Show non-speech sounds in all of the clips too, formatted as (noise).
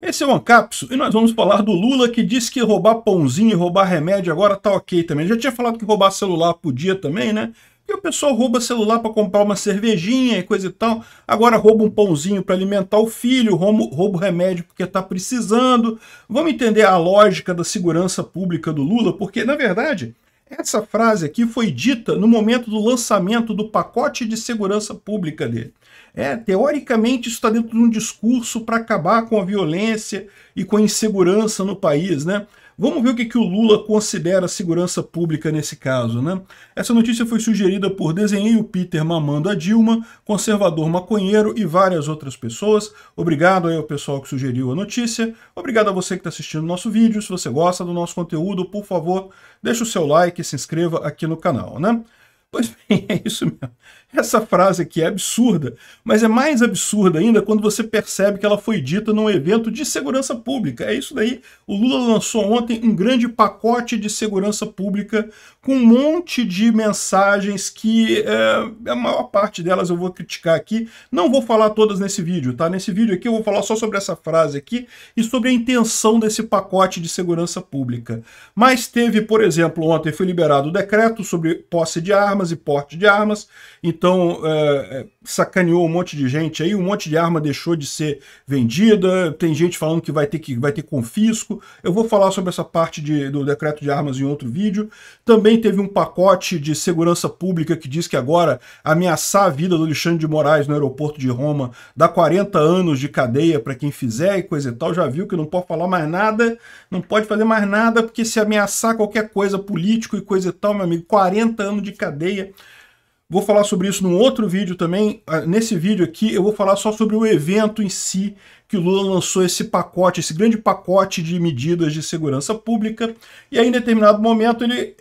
Esse é o Ancapso e nós vamos falar do Lula que disse que roubar pãozinho e roubar remédio agora tá ok também. já tinha falado que roubar celular podia também, né? E o pessoal rouba celular para comprar uma cervejinha e coisa e tal. Agora rouba um pãozinho para alimentar o filho, rouba, rouba remédio porque tá precisando. Vamos entender a lógica da segurança pública do Lula, porque na verdade essa frase aqui foi dita no momento do lançamento do pacote de segurança pública dele. É, teoricamente, isso está dentro de um discurso para acabar com a violência e com a insegurança no país, né? Vamos ver o que, que o Lula considera segurança pública nesse caso, né? Essa notícia foi sugerida por Desenhei o Peter mamando a Dilma, conservador maconheiro e várias outras pessoas. Obrigado aí ao pessoal que sugeriu a notícia. Obrigado a você que está assistindo nosso vídeo. Se você gosta do nosso conteúdo, por favor, deixa o seu like e se inscreva aqui no canal, né? Pois bem, é isso mesmo. Essa frase aqui é absurda, mas é mais absurda ainda quando você percebe que ela foi dita num evento de segurança pública. É isso daí. O Lula lançou ontem um grande pacote de segurança pública com um monte de mensagens que é, a maior parte delas eu vou criticar aqui. Não vou falar todas nesse vídeo, tá? Nesse vídeo aqui eu vou falar só sobre essa frase aqui e sobre a intenção desse pacote de segurança pública. Mas teve, por exemplo, ontem foi liberado o decreto sobre posse de armas armas e porte de armas. Então, é, é, sacaneou um monte de gente aí, um monte de arma deixou de ser vendida, tem gente falando que vai ter, que, vai ter confisco. Eu vou falar sobre essa parte de, do decreto de armas em outro vídeo. Também teve um pacote de segurança pública que diz que agora ameaçar a vida do Alexandre de Moraes no aeroporto de Roma dá 40 anos de cadeia para quem fizer e coisa e tal. Já viu que não pode falar mais nada, não pode fazer mais nada, porque se ameaçar qualquer coisa político e coisa e tal, meu amigo, 40 anos de cadeia cadeia. Vou falar sobre isso num outro vídeo também. Ah, nesse vídeo aqui eu vou falar só sobre o evento em si que o Lula lançou esse pacote, esse grande pacote de medidas de segurança pública, e aí em determinado momento ele é,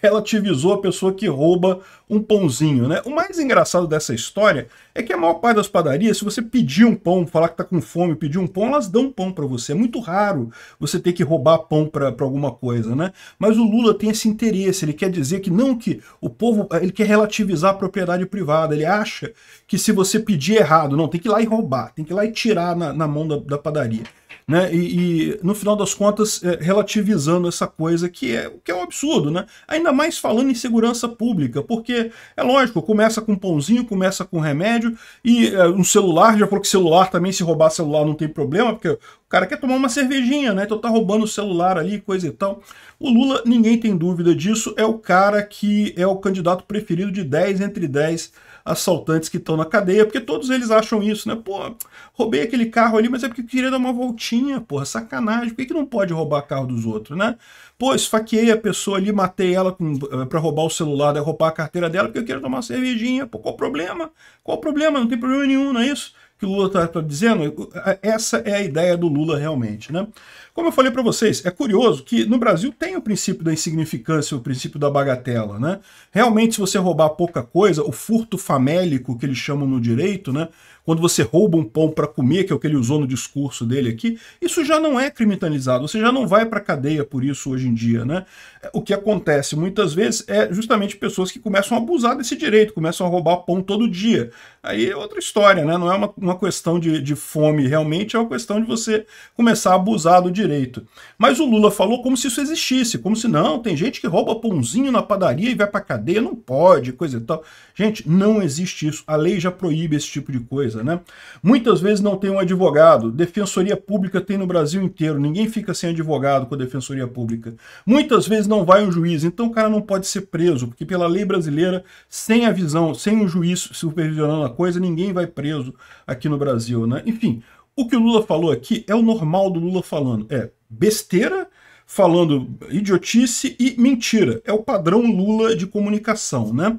relativizou a pessoa que rouba um pãozinho, né? O mais engraçado dessa história é que a maior parte das padarias, se você pedir um pão, falar que está com fome, pedir um pão, elas dão pão para você. É muito raro você ter que roubar pão para alguma coisa, né? Mas o Lula tem esse interesse, ele quer dizer que não que o povo, ele quer relativizar a propriedade privada, ele acha que se você pedir errado, não, tem que ir lá e roubar, tem que ir lá e tirar na, na mão da, da padaria. Né? E, e, no final das contas, é, relativizando essa coisa que é, que é um absurdo, né? Ainda mais falando em segurança pública, porque é lógico, começa com pãozinho, começa com remédio e é, um celular, já falou que celular também, se roubar celular não tem problema, porque o cara quer tomar uma cervejinha, né? Então tá roubando o celular ali, coisa e tal. O Lula, ninguém tem dúvida disso, é o cara que é o candidato preferido de 10 entre 10 assaltantes que estão na cadeia, porque todos eles acham isso, né? Pô, roubei aquele carro ali, mas é porque queria dar uma voltinha, porra, sacanagem. Por que, que não pode roubar carro dos outros, né? Pô, esfaqueei a pessoa ali, matei ela eh, para roubar o celular, roubar a carteira dela, porque eu quero tomar uma cervejinha. Pô, qual o problema? Qual o problema? Não tem problema nenhum, não é isso? que o Lula está tá dizendo, essa é a ideia do Lula realmente. Né? Como eu falei para vocês, é curioso que no Brasil tem o princípio da insignificância, o princípio da bagatela. Né? Realmente, se você roubar pouca coisa, o furto famélico que eles chamam no direito, né? quando você rouba um pão para comer, que é o que ele usou no discurso dele aqui, isso já não é criminalizado, você já não vai para cadeia por isso hoje em dia, né? É, o que acontece muitas vezes é justamente pessoas que começam a abusar desse direito, começam a roubar pão todo dia. Aí é outra história, né? Não é uma, uma questão de, de fome realmente, é uma questão de você começar a abusar do direito. Mas o Lula falou como se isso existisse, como se não, tem gente que rouba pãozinho na padaria e vai para cadeia, não pode, coisa e tal. Gente, não existe isso. A lei já proíbe esse tipo de coisa defesa, né? Muitas vezes não tem um advogado. Defensoria pública tem no Brasil inteiro. Ninguém fica sem advogado com a defensoria pública. Muitas vezes não vai um juiz. Então o cara não pode ser preso, porque pela lei brasileira, sem a visão, sem um juiz supervisionando a coisa, ninguém vai preso aqui no Brasil, né? Enfim, o que o Lula falou aqui é o normal do Lula falando. É besteira, falando idiotice e mentira. É o padrão Lula de comunicação, né?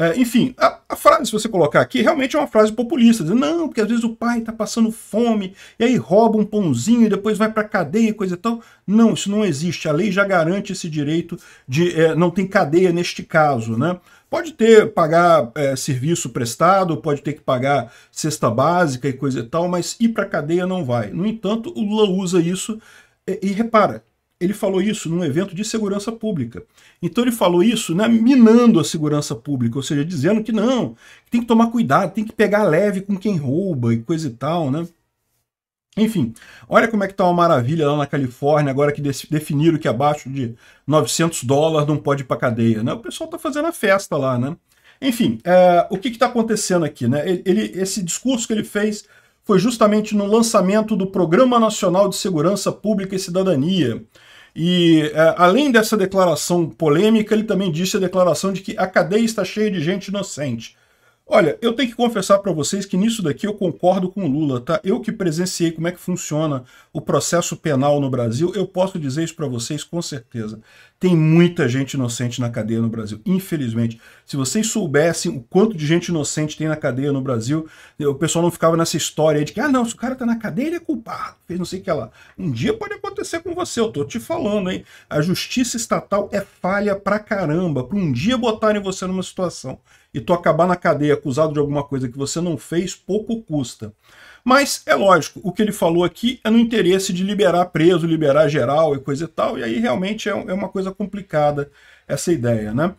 É, enfim, a, a, frase, se você colocar aqui, realmente é uma frase populista. Dizendo, não, porque às vezes o pai está passando fome e aí rouba um pãozinho e depois vai para a cadeia e coisa e tal. Não, isso não existe. A lei já garante esse direito de. É, não tem cadeia neste caso, né? Pode ter pagar é, serviço prestado, pode ter que pagar cesta básica e coisa e tal, mas ir para a cadeia não vai. No entanto, o Lula usa isso e, é, e repara, ele falou isso num evento de segurança pública. Então ele falou isso né, minando a segurança pública, ou seja, dizendo que não, tem que tomar cuidado, tem que pegar leve com quem rouba e coisa e tal, né? Enfim, olha como é que está uma maravilha lá na Califórnia, agora que definiram que abaixo de 900 dólares não pode ir para cadeia, né? O pessoal está fazendo a festa lá, né? Enfim, é, o que está acontecendo aqui, né? Ele, ele, esse discurso que ele fez foi justamente no lançamento do Programa Nacional de Segurança Pública e Cidadania, e é, além dessa declaração polêmica, ele também disse a declaração de que a cadeia está cheia de gente inocente. Olha, eu tenho que confessar para vocês que nisso daqui eu concordo com o Lula, tá? Eu que presenciei como é que funciona o processo penal no Brasil, eu posso dizer isso para vocês com certeza. Tem muita gente inocente na cadeia no Brasil, infelizmente. Se vocês soubessem o quanto de gente inocente tem na cadeia no Brasil, o pessoal não ficava nessa história de que, ah, não, se o cara tá na cadeia, ele é culpado, fez não sei o que lá. Um dia pode acontecer com você, eu tô te falando, hein? A justiça estatal é falha pra caramba, pra um dia botarem você numa situação e tu acabar na cadeia acusado de alguma coisa que você não fez, pouco custa. Mas, é lógico, o que ele falou aqui é no interesse de liberar preso, liberar geral e coisa e tal, e aí realmente é, é uma coisa complicada essa ideia, né?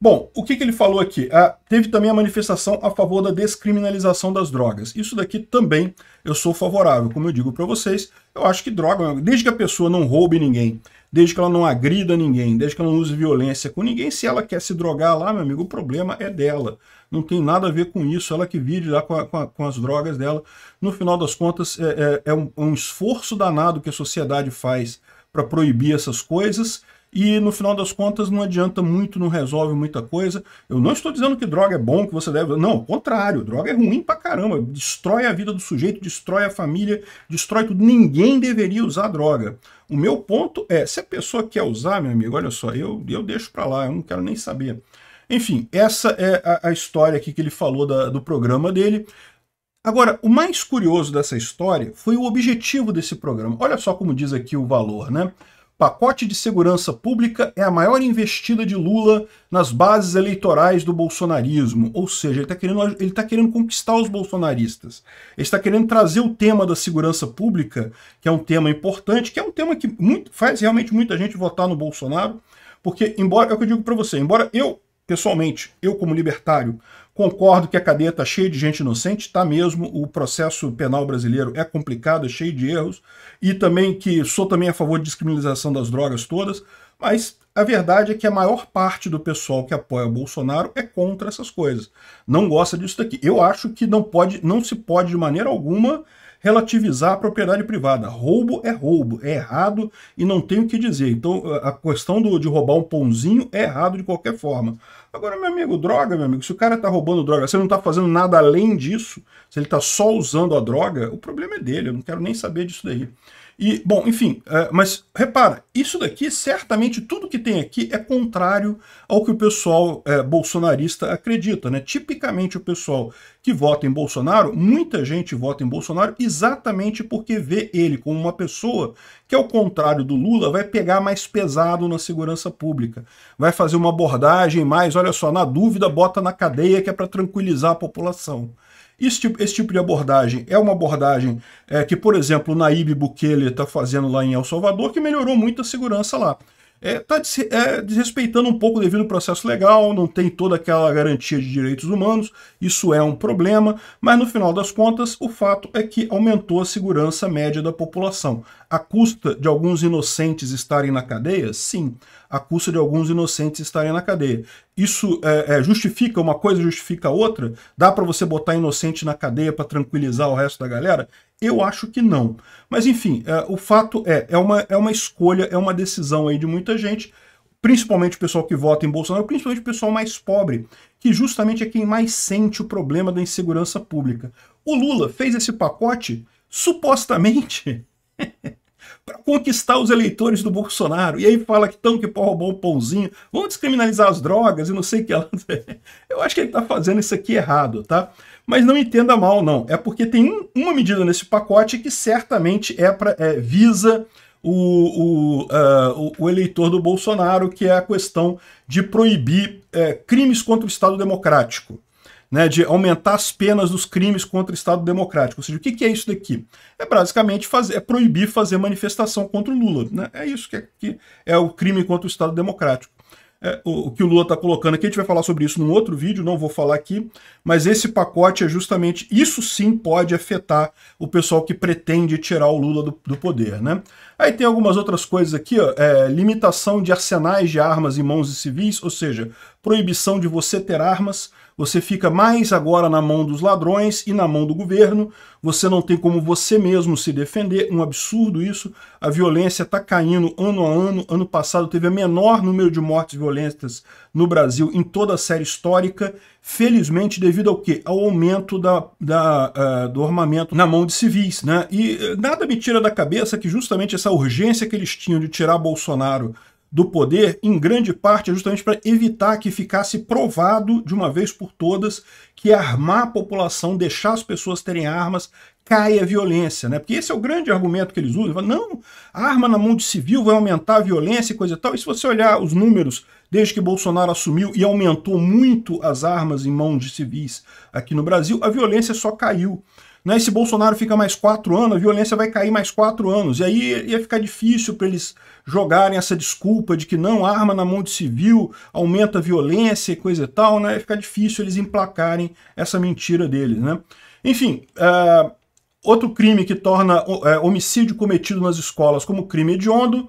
Bom, o que, que ele falou aqui? Ah, teve também a manifestação a favor da descriminalização das drogas. Isso daqui também eu sou favorável. Como eu digo para vocês, eu acho que droga, desde que a pessoa não roube ninguém, desde que ela não agrida ninguém, desde que ela não use violência com ninguém, se ela quer se drogar lá, meu amigo, o problema é dela. Não tem nada a ver com isso, ela que vive lá com, a, com, a, com as drogas dela. No final das contas, é, é, é um, um esforço danado que a sociedade faz para proibir essas coisas e no final das contas não adianta muito, não resolve muita coisa. Eu não estou dizendo que droga é bom, que você deve. Não, ao contrário, droga é ruim pra caramba. Destrói a vida do sujeito, destrói a família, destrói tudo. Ninguém deveria usar droga. O meu ponto é: se a pessoa quer usar, meu amigo, olha só, eu, eu deixo pra lá, eu não quero nem saber. Enfim, essa é a, a história aqui que ele falou da, do programa dele. Agora, o mais curioso dessa história foi o objetivo desse programa. Olha só como diz aqui o valor, né? Pacote de segurança pública é a maior investida de Lula nas bases eleitorais do bolsonarismo. Ou seja, ele está querendo, tá querendo conquistar os bolsonaristas. Ele está querendo trazer o tema da segurança pública, que é um tema importante, que é um tema que muito, faz realmente muita gente votar no Bolsonaro, porque, embora, é o que eu digo para você, embora eu, pessoalmente, eu como libertário, Concordo que a cadeia está cheia de gente inocente, está mesmo. O processo penal brasileiro é complicado, é cheio de erros. E também que sou também a favor de descriminalização das drogas todas. Mas a verdade é que a maior parte do pessoal que apoia o Bolsonaro é contra essas coisas. Não gosta disso daqui. Eu acho que não, pode, não se pode de maneira alguma relativizar a propriedade privada. Roubo é roubo, é errado e não tem o que dizer. Então, a questão do, de roubar um pãozinho é errado de qualquer forma. Agora, meu amigo, droga, meu amigo, se o cara tá roubando droga, se ele não tá fazendo nada além disso, se ele tá só usando a droga, o problema é dele, eu não quero nem saber disso daí. E, bom, enfim, é, mas repara, isso daqui, certamente tudo que tem aqui é contrário ao que o pessoal é, bolsonarista acredita, né? Tipicamente o pessoal que vota em Bolsonaro, muita gente vota em Bolsonaro exatamente porque vê ele como uma pessoa que, ao contrário do Lula, vai pegar mais pesado na segurança pública, vai fazer uma abordagem mais, olha só, na dúvida, bota na cadeia que é para tranquilizar a população. Esse tipo, esse tipo de abordagem é uma abordagem é, que, por exemplo, o Bukele está fazendo lá em El Salvador, que melhorou muito a segurança lá. Está é, tá é, desrespeitando um pouco devido ao processo legal, não tem toda aquela garantia de direitos humanos, isso é um problema, mas no final das contas, o fato é que aumentou a segurança média da população. À custa de alguns inocentes estarem na cadeia? Sim, à custa de alguns inocentes estarem na cadeia. Isso é, é, justifica uma coisa, justifica outra? Dá para você botar inocente na cadeia para tranquilizar o resto da galera? Eu acho que não. Mas enfim, é, o fato é, é uma, é uma escolha, é uma decisão aí de muita gente, principalmente o pessoal que vota em Bolsonaro, principalmente o pessoal mais pobre, que justamente é quem mais sente o problema da insegurança pública. O Lula fez esse pacote supostamente (laughs) para conquistar os eleitores do Bolsonaro. E aí fala que tão que pau roubou o pãozinho, vamos descriminalizar as drogas e não sei o que ela. (laughs) Eu acho que ele está fazendo isso aqui errado, tá? Mas não entenda mal, não. É porque tem um, uma medida nesse pacote que certamente é para é, visa o, o, uh, o, eleitor do Bolsonaro, que é a questão de proibir é, crimes contra o Estado Democrático né, de aumentar as penas dos crimes contra o Estado Democrático. Ou seja, o que, que é isso daqui? É basicamente fazer, é proibir fazer manifestação contra o Lula. Né? É isso que é, que é o crime contra o Estado Democrático. É, o, o, que o Lula está colocando aqui, a gente vai falar sobre isso num outro vídeo, não vou falar aqui, mas esse pacote é justamente, isso sim pode afetar o pessoal que pretende tirar o Lula do, do poder. Né? Aí tem algumas outras coisas aqui, ó, é, limitação de arsenais de armas em mãos de civis, ou seja, proibição de você ter armas, você fica mais agora na mão dos ladrões e na mão do governo, você não tem como você mesmo se defender, um absurdo isso, a violência está caindo ano a ano, ano passado teve a menor número de mortes violentas no Brasil em toda a série histórica, felizmente devido ao quê? Ao aumento da, da uh, do armamento na mão de civis, né? E eh, nada me tira da cabeça que justamente essa urgência que eles tinham de tirar Bolsonaro do poder, em grande parte, é justamente para evitar que ficasse provado de uma vez por todas que armar a população, deixar as pessoas terem armas, cai a violência, né? Porque esse é o grande argumento que eles usam. Não, arma na mão de civil vai aumentar a violência e coisa e tal. E se você olhar os números desde que Bolsonaro assumiu e aumentou muito as armas em mão de civis aqui no Brasil, a violência só caiu né? Se Bolsonaro fica mais quatro anos, a violência vai cair mais quatro anos. E aí ia ficar difícil para eles jogarem essa desculpa de que não, arma na mão de civil, aumenta a violência e coisa e tal, né? Ia ficar difícil eles emplacarem essa mentira deles, né? Enfim, uh, outro crime que torna uh, homicídio cometido nas escolas como crime hediondo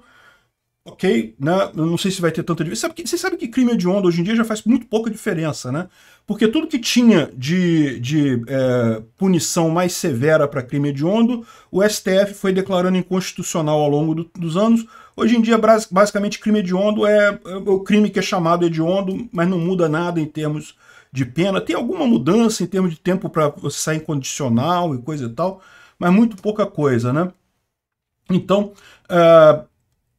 ok, né? Eu não sei se vai ter tanta diferença. Você Sabe, que crime hediondo hoje em dia já faz muito pouca diferença, né? Porque tudo que tinha de, de é, punição mais severa para crime hediondo, o STF foi declarando inconstitucional ao longo do, dos anos. Hoje em dia, basicamente, crime hediondo é, é o crime que é chamado hediondo, mas não muda nada em termos de pena. Tem alguma mudança em termos de tempo para você sair incondicional e coisa e tal, mas muito pouca coisa, né? Então, uh,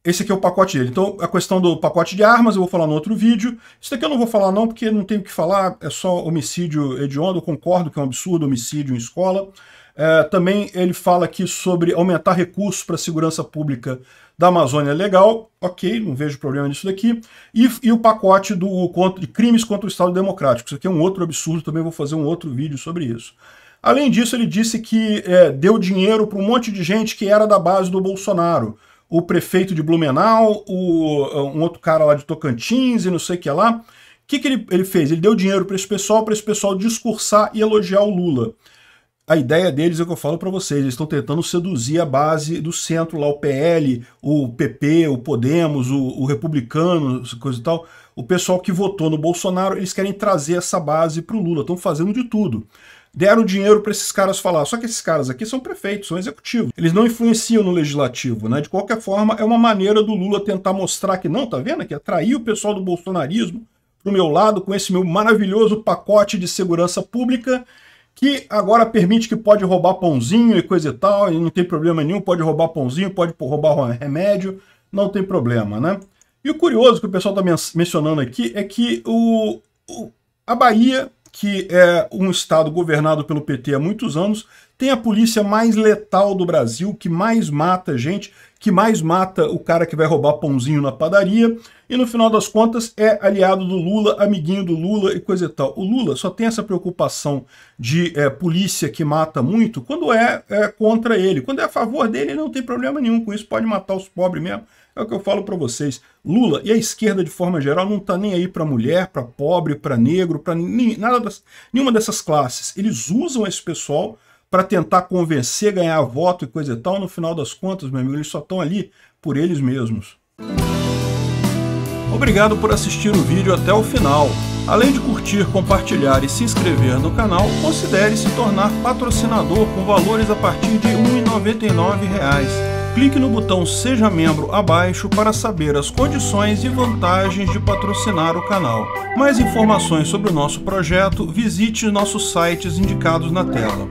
esse aqui é o pacote dele. Então, a questão do pacote de armas eu vou falar no outro vídeo. Isso daqui eu não vou falar não, porque não tenho o que falar, é só homicídio hediondo. Eu concordo que é um absurdo homicídio em escola. É, também ele fala aqui sobre aumentar recursos para a segurança pública da Amazônia legal, ok, não vejo problema nisso daqui, e, e o pacote do contra, de crimes contra o Estado Democrático, isso aqui é um outro absurdo, também vou fazer um outro vídeo sobre isso. Além disso, ele disse que é, deu dinheiro para um monte de gente que era da base do Bolsonaro, o prefeito de Blumenau, o, um outro cara lá de Tocantins e não sei o que lá. O que, que ele, ele fez? Ele deu dinheiro para esse pessoal, para esse pessoal discursar e elogiar o Lula. A ideia deles é o que eu falo para vocês, eles estão tentando seduzir a base do centro, lá o PL, o PP, o Podemos, o, o Republicano, coisa e tal. O pessoal que votou no Bolsonaro, eles querem trazer essa base para o Lula, estão fazendo de tudo deram dinheiro para esses caras falar. Só que esses caras aqui são prefeitos, são executivos. Eles não influenciam no legislativo, né? De qualquer forma, é uma maneira do Lula tentar mostrar que não, tá vendo? Que atrair o pessoal do bolsonarismo pro meu lado com esse meu maravilhoso pacote de segurança pública que agora permite que pode roubar pãozinho e coisa e tal, e não tem problema nenhum, pode roubar pãozinho, pode roubar remédio, não tem problema, né? E o curioso que o pessoal está mencionando aqui é que o, o a Bahia que é um Estado governado pelo PT há muitos anos, tem a polícia mais letal do Brasil, que mais mata gente, que mais mata o cara que vai roubar pãozinho na padaria, e no final das contas é aliado do Lula, amiguinho do Lula e coisa e tal. O Lula só tem essa preocupação de é, polícia que mata muito quando é, é contra ele. Quando é a favor dele, ele não tem problema nenhum com isso, pode matar os pobres mesmo. É o que eu falo para vocês. Lula e a esquerda, de forma geral, não tá nem aí para mulher, para pobre, para negro, para nenhuma dessas classes. Eles usam esse pessoal para tentar convencer, ganhar voto e coisa e tal. No final das contas, meu amigo, eles só estão ali por eles mesmos. Obrigado por assistir o vídeo até o final. Além de curtir, compartilhar e se inscrever no canal, considere se tornar patrocinador com valores a partir de R$ 1,99 clique no botão Seja Membro abaixo para saber as condições e vantagens de patrocinar o canal. Mais informações sobre o nosso projeto, visite nossos sites indicados na tela.